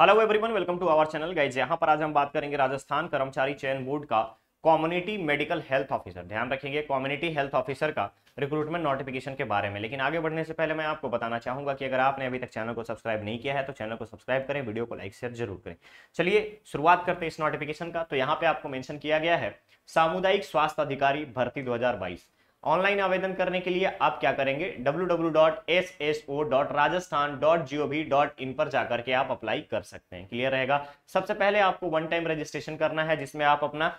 hello everyone welcome to our channel guys यहां पर आज हम बात करेंगे राजस्थान कर्मचारी चयन बोर्ड का कम्युनिटी मेडिकल हेल्थ ऑफिसर ध्यान रखेंगे कम्युनिटी हेल्थ ऑफिसर का रिक्रूटमेंट नोटिफिकेशन के बारे में लेकिन आगे बढ़ने से पहले मैं आपको बताना चाहूंगा कि अगर आपने अभी तक चैनल को सब्सक्राइब नहीं किया है तो चैनल को सब्सक्राइब करें वीडियो को लाइक शेयर जरूर करें चलिए शुरुआत करते हैं इस नोटिफिकेशन का तो यहाँ पे आपको मैंशन किया गया है सामुदायिक स्वास्थ्य अधिकारी भर्ती दो ऑनलाइन आवेदन करने के लिए आप क्या करेंगे www.sso.rajasthan.gov.in पर जाकर के आप अप्लाई कर सकते हैं क्लियर रहेगा सबसे पहले आपको वन टाइम रजिस्ट्रेशन करना है जिसमें आप अपना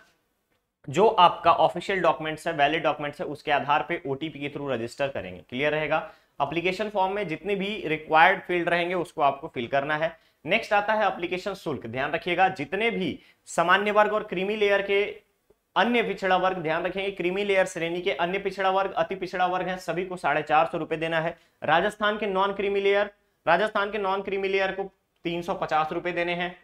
जो आपका ऑफिशियल डॉक्यूमेंट्स है वैलिड डॉक्यूमेंट्स है उसके आधार पे ओटीपी के थ्रू रजिस्टर करेंगे क्लियर रहेगा अप्लीकेशन फॉर्म में जितने भी रिक्वायर्ड फील्ड रहेंगे उसको आपको फिल करना है नेक्स्ट आता है अप्लीकेशन शुल्क ध्यान रखिएगा जितने भी सामान्य वर्ग और क्रीमी लेयर के अन्य पिछड़ा वर्ग ध्यान रखेंगे क्रीमी लेयर श्रेणी के अन्य पिछड़ा वर्ग अति पिछड़ा वर्ग है सभी को साढ़े चार सौ रुपए देना है राजस्थान के नॉन क्रीमी लेयर राजस्थान के नॉन क्रीमी लेयर को तीन सौ पचास रुपए देने हैं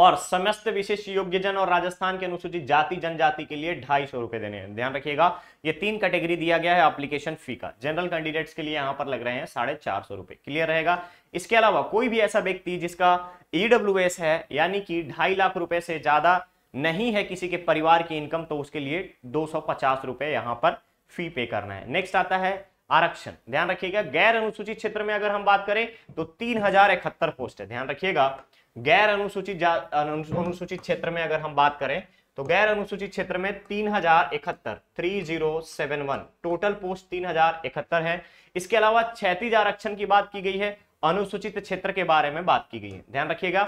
और समस्त विशेष योग्यजन और राजस्थान के अनुसूचित जाति जनजाति के लिए ढाई सौ रुपए देने हैं ध्यान रखिएगा ये तीन कैटेगरी दिया गया है एप्लीकेशन फी का जनरल कैंडिडेट्स के लिए यहां पर लग रहे हैं साढ़े चार सौ रुपए क्लियर रहेगा इसके अलावा कोई भी ऐसा व्यक्ति जिसका ईडब्ल्यू e है यानी कि ढाई लाख रुपए से ज्यादा नहीं है किसी के परिवार की इनकम तो उसके लिए दो सौ पचास रुपए यहां पर फी पे करना है नेक्स्ट आता है आरक्षण ध्यान रखिएगा गैर अनुसूचित क्षेत्र में अगर हम बात करें तो तीन हजार इकहत्तर पोस्ट है ध्यान रखिएगा गैर अनुसूचित अनुसूचित क्षेत्र में अगर हम बात करें तो गैर अनुसूचित क्षेत्र में तीन हजार इकहत्तर three zero seven one total post तीन हजार इकहत्तर है इसके अलावा क्षैतिज आरक्षण की बात की गई है अनुसूचित क्षेत्र के बारे में बात की गई है ध्यान रखिएगा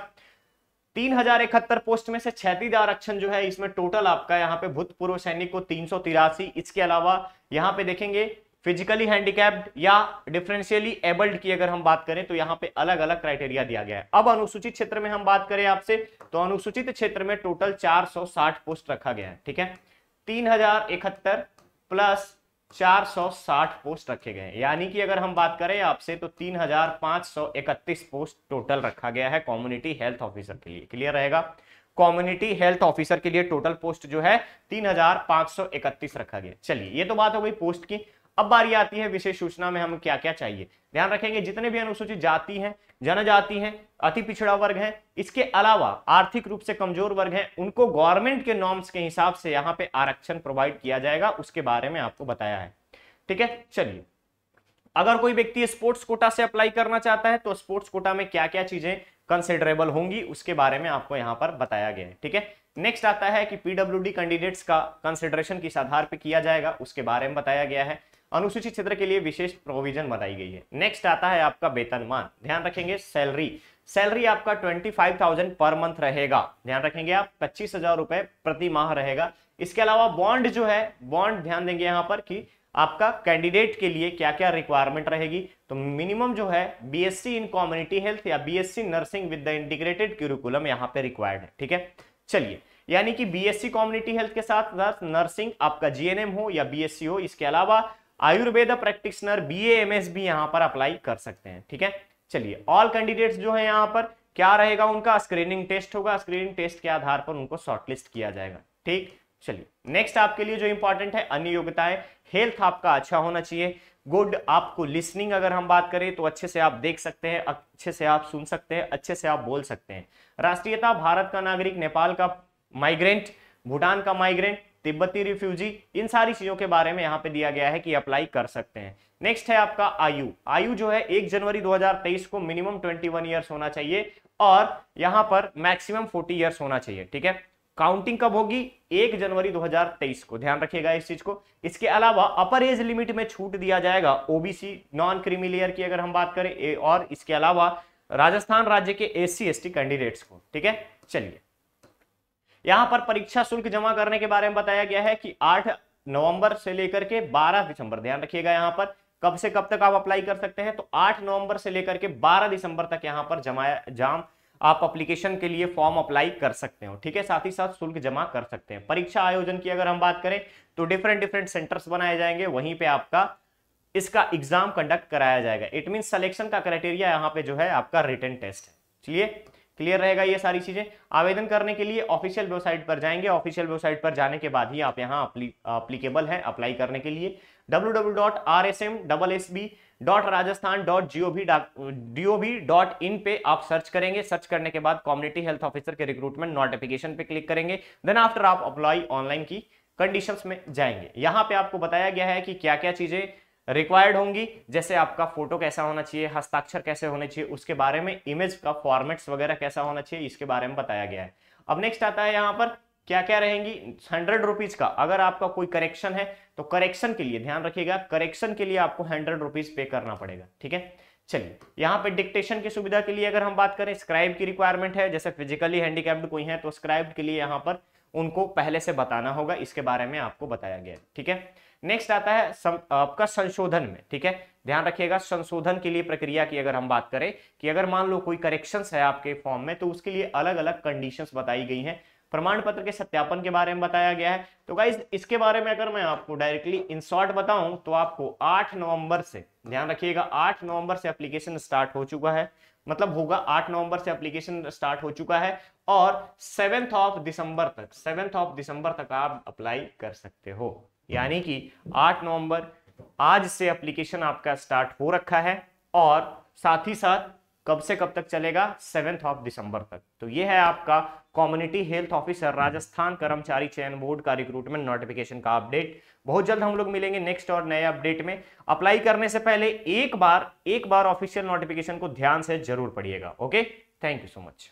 तीन हजार इकहत्तर पोस्ट में से छैतीस आरक्षण जो है इसमें टोटल आपका यहाँ पे भूतपूर्व सैनिक को तीन सौ तिरासी इसके अलावा यहाँ पे देखेंगे फिजिकली हैंडीकैप्ड या डिफरेंशियली एबल्ड की अगर हम बात करें तो यहाँ पे अलग अलग क्राइटेरिया दिया गया है अब अनुसूचित क्षेत्र में हम बात करें आपसे तो अनुसूचित क्षेत्र में टोटल चार पोस्ट रखा गया है ठीक है तीन हजार इकहत्तर प्लस 460 पोस्ट रखे गए हैं यानी कि अगर हम बात करें आपसे तो 3531 पोस्ट टोटल रखा गया है कम्युनिटी हेल्थ ऑफिसर के लिए क्लियर रहेगा कम्युनिटी हेल्थ ऑफिसर के लिए टोटल पोस्ट जो है 3531 रखा गया चलिए ये तो बात हो गई पोस्ट की अब बारी आती है विशेष सूचना में हम क्या क्या चाहिए ध्यान रखेंगे जितने भी अनुसूचित जाति हैं जनजाति हैं अति पिछड़ा वर्ग है इसके अलावा आर्थिक रूप से कमजोर वर्ग हैं उनको गवर्नमेंट के नॉर्म्स के हिसाब से यहाँ पे आरक्षण प्रोवाइड किया जाएगा उसके बारे में आपको बताया है ठीक है चलिए अगर कोई व्यक्ति स्पोर्ट्स कोटा से अप्लाई करना चाहता है तो स्पोर्ट्स कोटा में क्या क्या चीजें कंसिडरेबल होंगी उसके बारे में आपको यहाँ पर बताया गया है ठीक है नेक्स्ट आता है कि पीडब्ल्यूडी कैंडिडेट्स का कंसिडरेशन किस आधार पर किया जाएगा उसके बारे में बताया गया है अनुसूचित क्षेत्र के लिए विशेष प्रोविजन बनाई गई है नेक्स्ट आता है आपका वेतनमान ध्यान रखेंगे सैलरी सैलरी आपका ट्वेंटी फाइव थाउजेंड पर मंथ रहेगा ध्यान रखेंगे आप पच्चीस हजार रुपए प्रति माह रहेगा इसके अलावा बॉन्ड जो है बॉन्ड ध्यान देंगे यहाँ पर कि आपका कैंडिडेट के लिए क्या क्या रिक्वायरमेंट रहेगी तो मिनिमम जो है बीएससी इन कम्युनिटी हेल्थ या BSc nursing with the integrated curriculum यहाँ पे रिक्वायर्ड है ठीक है चलिए यानी कि बीएससी कम्युनिटी हेल्थ के साथ नर्सिंग आपका जीएनएम हो या बीएससी हो इसके अलावा Ayurveda practitioner B M S भी यहां पर अप्लाई कर सकते हैं ठीक है चलिए ऑल कैंडिडेट्स जो है यहाँ पर क्या रहेगा उनका स्क्रीनिंग टेस्ट होगा स्क्रीनिंग टेस्ट के आधार पर उनको शॉर्टलिस्ट किया जाएगा ठीक चलिए नेक्स्ट आपके लिए जो इंपॉर्टेंट है अन्य योग्यताएं हेल्थ आपका अच्छा होना चाहिए गुड आपको लिसनिंग अगर हम बात करें तो अच्छे से आप देख सकते हैं अच्छे से आप सुन सकते हैं अच्छे से आप बोल सकते हैं राष्ट्रीयता भारत का नागरिक नेपाल का माइग्रेंट भूटान का माइग्रेंट तिब्बती रिफ्यूजी इन सारी चीजों के बारे में यहाँ पे दिया गया है कि अप्लाई कर सकते हैं नेक्स्ट है आपका आयु आयु जो है एक जनवरी 2023 को मिनिमम 21 इयर्स होना चाहिए और यहाँ पर मैक्सिमम 40 इयर्स होना चाहिए ठीक है काउंटिंग कब होगी एक जनवरी 2023 को ध्यान रखिएगा इस चीज को इसके अलावा अपर एज लिमिट में छूट दिया जाएगा ओबीसी नॉन क्रिमिलियर की अगर हम बात करें और इसके अलावा राजस्थान राज्य के एस सी कैंडिडेट्स को ठीक है चलिए यहां पर परीक्षा शुल्क जमा करने के बारे में बताया गया है कि आठ नवंबर से लेकर के 12 दिसंबर ध्यान रखिएगा यहां पर कब से कब तक आप अप्लाई कर सकते हैं तो 8 नवंबर से लेकर के 12 दिसंबर तक यहां पर जमा जाम आप अप्लीकेशन के लिए फॉर्म अप्लाई कर सकते हो ठीक है साथ ही साथ शुल्क जमा कर सकते हैं परीक्षा आयोजन की अगर हम बात करें तो डिफरेंट डिफरेंट सेंटर्स बनाए जाएंगे वहीं पे आपका इसका एग्जाम कंडक्ट कराया जाएगा इट मीन सिलेक्शन का क्राइटेरिया यहां पे जो है आपका रिटर्न टेस्ट है चलिए क्लियर रहेगा ये सारी चीजें आवेदन करने के लिए ऑफिशियल वेबसाइट पर जाएंगे ऑफिशियल वेबसाइट पर जाने के बाद ही आप यहाँ अप्लीकेबल है अप्लाई करने के लिए डब्ल्यू पे आप सर्च करेंगे सर्च करने के बाद कम्युनिटी हेल्थ ऑफिसर के रिक्रूटमेंट नोटिफिकेशन पे क्लिक करेंगे देन आफ्टर आप अप्लाई ऑनलाइन की कंडीशंस में जाएंगे यहां पे आपको बताया गया है कि क्या क्या चीजें रिक्वायर्ड होंगी जैसे आपका फोटो कैसा होना चाहिए हस्ताक्षर कैसे होने चाहिए उसके बारे में इमेज का फॉर्मेट्स वगैरह कैसा होना चाहिए इसके बारे में बताया गया है अब नेक्स्ट आता है यहाँ पर क्या क्या रहेंगी हंड्रेड रुपीज का अगर आपका कोई करेक्शन है तो करेक्शन के लिए ध्यान रखिएगा करेक्शन के लिए आपको हंड्रेड रुपीज पे करना पड़ेगा ठीक है चलिए यहाँ पे डिक्टेशन की सुविधा के लिए अगर हम बात करें स्क्राइब की रिक्वायरमेंट है जैसे फिजिकली हैंडीकैप्ड कोई है तो स्क्राइब के लिए यहाँ पर उनको पहले से बताना होगा इसके बारे में आपको बताया गया ठीक है नेक्स्ट आता है सम, आपका संशोधन में ठीक है ध्यान रखिएगा संशोधन के लिए प्रक्रिया की अगर हम बात करें कि अगर मान लो कोई करेक्शंस है आपके फॉर्म में तो उसके लिए अलग अलग कंडीशंस बताई गई हैं प्रमाण पत्र के सत्यापन के बारे में बताया गया है तो गाइज इसके बारे में अगर मैं आपको डायरेक्टली इन शॉर्ट बताऊं तो आपको 8 नवंबर से ध्यान रखिएगा 8 नवंबर से एप्लीकेशन स्टार्ट हो चुका है मतलब होगा 8 नवंबर से एप्लीकेशन स्टार्ट हो चुका है और सेवेंथ ऑफ दिसंबर तक सेवेंथ ऑफ दिसंबर तक आप अप्लाई कर सकते हो यानी कि आठ नवंबर आज से एप्लीकेशन आपका स्टार्ट हो रखा है और साथ ही साथ कब से कब तक चलेगा सेवेंथ ऑफ दिसंबर तक तो ये है आपका कम्युनिटी हेल्थ ऑफिसर राजस्थान कर्मचारी चयन बोर्ड का रिक्रूटमेंट नोटिफिकेशन का अपडेट बहुत जल्द हम लोग मिलेंगे नेक्स्ट और नए अपडेट में अप्लाई करने से पहले एक बार एक बार ऑफिशियल नोटिफिकेशन को ध्यान से जरूर पढ़िएगा okay thank you so much